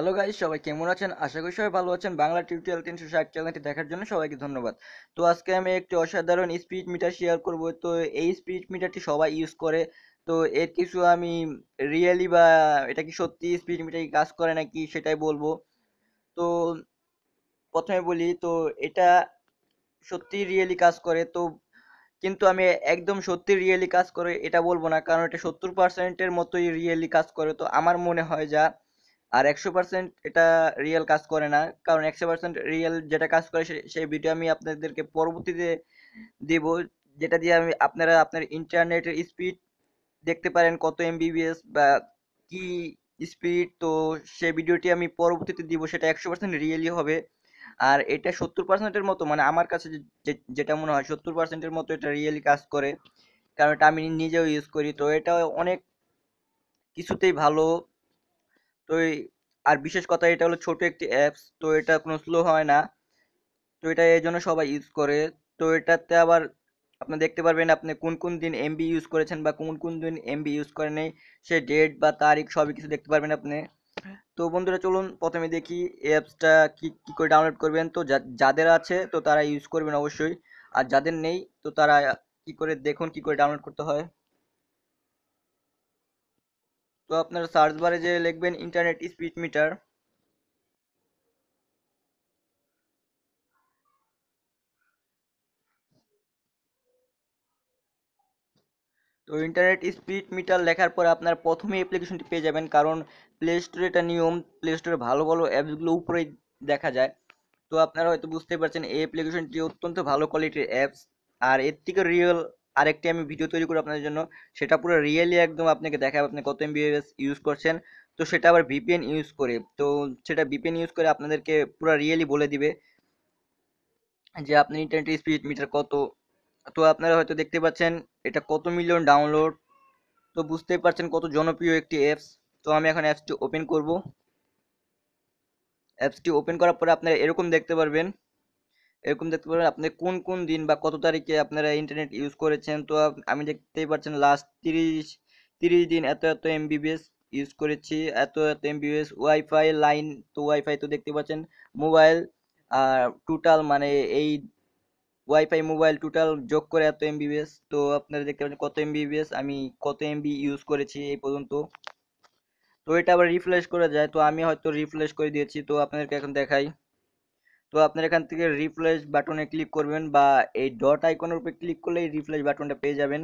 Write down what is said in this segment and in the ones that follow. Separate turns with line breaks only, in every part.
hello guys সবাই কেমন আছেন আশা করি সবাই ভালো আছেন বাংলা টিউটোরিয়াল তিনশো ষাট চ্যানেলটি দেখার জন্য সবাইকে ধন্যবাদ তো আজকে আমি একটি অসাধারণ স্পিড মিটার শেয়ার করব তো এই স্পিড মিটারটি সবাই ইউজ করে তো এর কিছু আমি রিয়েলি বা এটা কি সত্যি স্পিড মিটার কাজ করে নাকি সেটাই বলবো তো প্রথমে বলি তো এটা সত্যি রিয়েলি কাজ করে তো কিন্তু আমি একদম সত্যি রিয়েলি কাজ করে এটা বলবো না কারণ এটা সত্তর পার্সেন্টের মতোই রিয়েলি কাজ করে তো আমার মনে হয় যা আর একশো পার্সেন্ট এটা রিয়েল কাজ করে না কারণ একশো পার্সেন্ট রিয়েল যেটা কাজ করে সেই ভিডিও আমি আপনাদেরকে পরবর্তীতে দেব যেটা দিয়ে আমি আপনারা আপনার ইন্টারনেটের স্পিড দেখতে পারেন কত এমবিবিএস বা কি স্পিড তো সে ভিডিওটি আমি পরবর্তীতে দিব সেটা একশো পার্সেন্ট রিয়েলই হবে আর এটা সত্তর পার্সেন্টের মতো মানে আমার কাছে যেটা মনে হয় সত্তর পার্সেন্টের মতো এটা রিয়েলি কাজ করে কারণ এটা আমি নিজেও ইউজ করি তো এটা অনেক কিছুতেই ভালো তো আর বিশেষ কথা এটা হলো ছোট একটি অ্যাপস তো এটা কোনো স্লো হয় না তো এটা এই জন্য সবাই ইউজ করে তো এটাতে আবার আপনি দেখতে পারবেন আপনি কোন কোন দিন এমবি ইউজ করেছেন বা কোন কোন দিন এমবি ইউজ করেন সে ডেট বা তারিখ সবই কিছু দেখতে পারবেন আপনি তো বন্ধুরা চলুন প্রথমে দেখি অ্যাপসটা কি কী করে ডাউনলোড করবেন তো যাদের আছে তো তারা ইউজ করবেন অবশ্যই আর যাদের নেই তো তারা কি করে দেখুন কি করে ডাউনলোড করতে হয় তো আপনার সার্চ বারে যে লিখবেন ইন্টারনেট স্পিড মিটার তো ইন্টারনেট স্পিড মিটার লেখার পরে আপনার প্রথমে অ্যাপ্লিকেশনটি পেয়ে যাবেন কারণ প্লে স্টোরে এটা নিয়ম প্লে স্টোরে ভালো ভালো অ্যাপসগুলো উপরেই দেখা যায় তো আপনারা হয়তো বুঝতে পারছেন এই অ্যাপ্লিকেশনটি অত্যন্ত ভালো কোয়ালিটির অ্যাপস আর এর থেকে রিয়েল আরেকটি আমি ভিডিও তৈরি করি আপনাদের জন্য সেটা পুরো রিয়েলি একদম আপনাকে দেখাবে আপনি কত এমবিএস ইউজ করছেন তো সেটা আবার ভিপিএন ইউজ করে তো সেটা ভিপিএন ইউজ করে আপনাদেরকে পুরো রিয়েলি বলে দিবে যে আপনার ইন্টারনেট স্পিড মিটার কত তো আপনারা হয়তো দেখতে পাচ্ছেন এটা কত মিলিয়ন ডাউনলোড তো বুঝতেই পারছেন কত জনপ্রিয় একটি অ্যাপস তো আমি এখন অ্যাপসটি ওপেন করব অ্যাপসটি ওপেন করার পরে আপনারা এরকম দেখতে পারবেন এরকম দেখতে পারবেন আপনি কোন কোন দিন বা কত তারিখে আপনারা ইন্টারনেট ইউজ করেছেন তো আমি দেখতেই পাচ্ছেন লাস্ট তিরিশ তিরিশ দিন এত এত এমবিবিএস ইউজ করেছি এত এত এমবিবিএস ওয়াইফাই লাইন তো ওয়াইফাই তো দেখতে পাচ্ছেন মোবাইল আর টোটাল মানে এই ওয়াইফাই মোবাইল টোটাল যোগ করে এত এমবিবিএস তো আপনারা দেখতে পাচ্ছেন কত এমবিবিএস আমি কত এমবি ইউজ করেছি এই পর্যন্ত তো এটা আবার রিফ্রেশ করা যায় তো আমি হয়তো রিফ্রেশ করে দিয়েছি তো আপনাদেরকে এখন দেখাই তো আপনার এখান থেকে রিফ্রেশ বাটনে ক্লিক করবেন বা এই ডট আইকনের উপরে ক্লিক করলে রিফ্রেশ বাটনটা পেয়ে যাবেন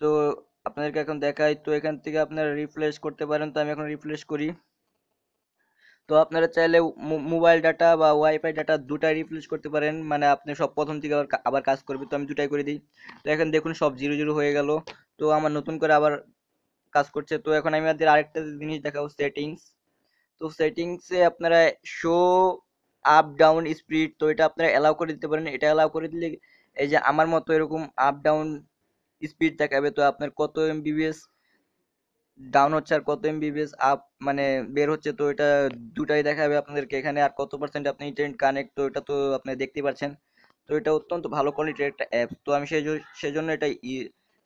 তো আপনাদেরকে এখন দেখায় তো এখান থেকে আপনারা রিফ্রেশ করতে পারেন তো আমি এখন রিফ্রেশ করি তো আপনারা চাইলে মোবাইল ডাটা বা ওয়াইফাই ডাটা দুটাই রিপ্লেস করতে পারেন মানে আপনি সব প্রথম থেকে আবার আবার কাজ করবে তো আমি দুটাই করে দিই তো এখন দেখুন সব জিরো জিরো হয়ে গেল তো আমার নতুন করে আবার কাজ করছে তো এখন আমি আমাদের আরেকটা জিনিস দেখাবো সেটিংস তো সেটিংসে আপনারা শো আপ ডাউন স্পিড তো এটা আপনারা অ্যালাউ করে দিতে পারেন এটা অ্যালাউ করে দিলে এই যে আমার মতো এরকম আপ ডাউন স্পিড দেখাবে তো আপনার কত এমবিবিএস ডাউন হচ্ছে আর কত এমবিবিএস আপ মানে বের হচ্ছে তো এটা দুটাই দেখাবে আপনাদেরকে এখানে আর কত পার্সেন্ট আপনি ইন্টারনেট কানেক্ট তো এটা তো আপনি দেখতে পাচ্ছেন তো এটা অত্যন্ত ভালো কোয়ালিটির একটা অ্যাপ তো আমি সেই সেজন্য এটা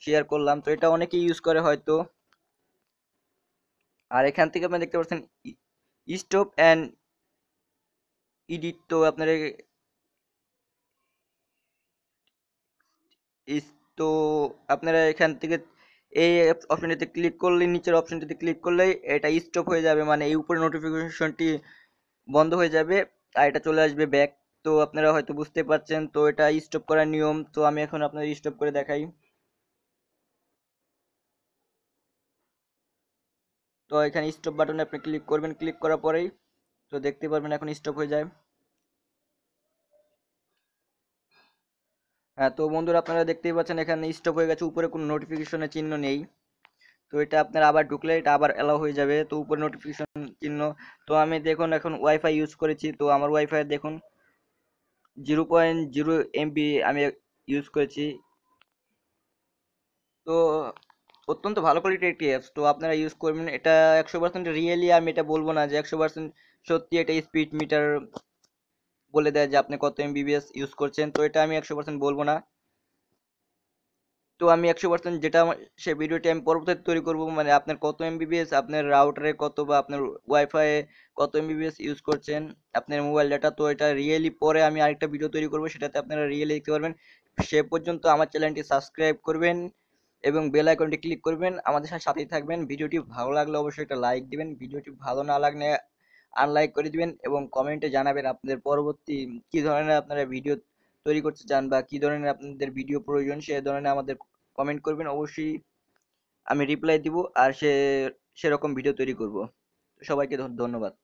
শেয়ার করলাম তো এটা অনেকেই ইউজ করে হয়তো আর এখান থেকে আপনি দেখতে পাচ্ছেন স্টপ অ্যান্ড ইডিট তো আপনার তো আপনারা এখান থেকে এই অপশনটিতে ক্লিক করলে নিচের অপশনটিতে ক্লিক করলে এটা স্টপ হয়ে যাবে মানে এই উপরে নোটিফিকেশনটি বন্ধ হয়ে যাবে আর এটা চলে আসবে ব্যাক তো আপনারা হয়তো বুঝতে পারছেন তো এটা স্টপ করার নিয়ম তো আমি এখন আপনাদের স্টপ করে দেখাই তো এখানে স্টপ বাটনে আপনি ক্লিক করবেন ক্লিক করার পরেই তো দেখতে পারবেন এখন স্টপ হয়ে যায় হ্যাঁ তো বন্ধুরা আপনারা দেখতেই পাচ্ছেন এখানে স্টপ হয়ে গেছে উপরে কোনো নোটিফিকেশনের চিহ্ন নেই তো এটা আপনার আবার ঢুকলে এটা আবার অ্যালাউ হয়ে যাবে তো উপরে নোটিফিকেশন চিহ্ন তো আমি দেখুন এখন ওয়াইফাই ইউজ করেছি তো আমার ওয়াইফাই দেখুন জিরো পয়েন্ট জিরো এমবি আমি ইউজ করেছি তো অত্যন্ত ভালো কোয়ালিটির একটি অ্যাপস তো আপনারা ইউজ করবেন এটা একশো পার্সেন্ট রিয়েলি আমি এটা বলবো না যে একশো পার্সেন্ট সত্যি এটা স্পিড মিটার বলে দেয় যে আপনি কত এমবিবিএস ইউজ করছেন তো এটা আমি একশো পার্সেন্ট বলবো না তো আমি একশো পার্সেন্ট যেটা সে ভিডিওটি আমি পরবর্তীতে তৈরি করবো মানে আপনার কত এমবিবিএস আপনার রাউটারে কত বা আপনার ওয়াইফাইয়ে কত এমবিবিএস ইউজ করছেন আপনার মোবাইল ডাটা তো এটা রিয়েলি পরে আমি আরেকটা ভিডিও তৈরি করব সেটাতে আপনারা রিয়েলি দেখতে পারবেন সে পর্যন্ত আমার চ্যানেলটি সাবস্ক্রাইব করবেন এবং বেল আইকনটি ক্লিক করবেন আমাদের সাথেই থাকবেন ভিডিওটি ভালো লাগলে অবশ্যই একটা লাইক দিবেন ভিডিওটি ভালো না লাগলে আনলাইক করে দিবেন এবং কমেন্টে জানাবেন আপনাদের পরবর্তী কি ধরনের আপনারা ভিডিও তৈরি করতে চান বা কি ধরনের আপনাদের ভিডিও প্রয়োজন সে ধরনের আমাদের কমেন্ট করবেন অবশ্যই আমি রিপ্লাই দিব আর সে সেরকম ভিডিও তৈরি করব সবাইকে ধন্যবাদ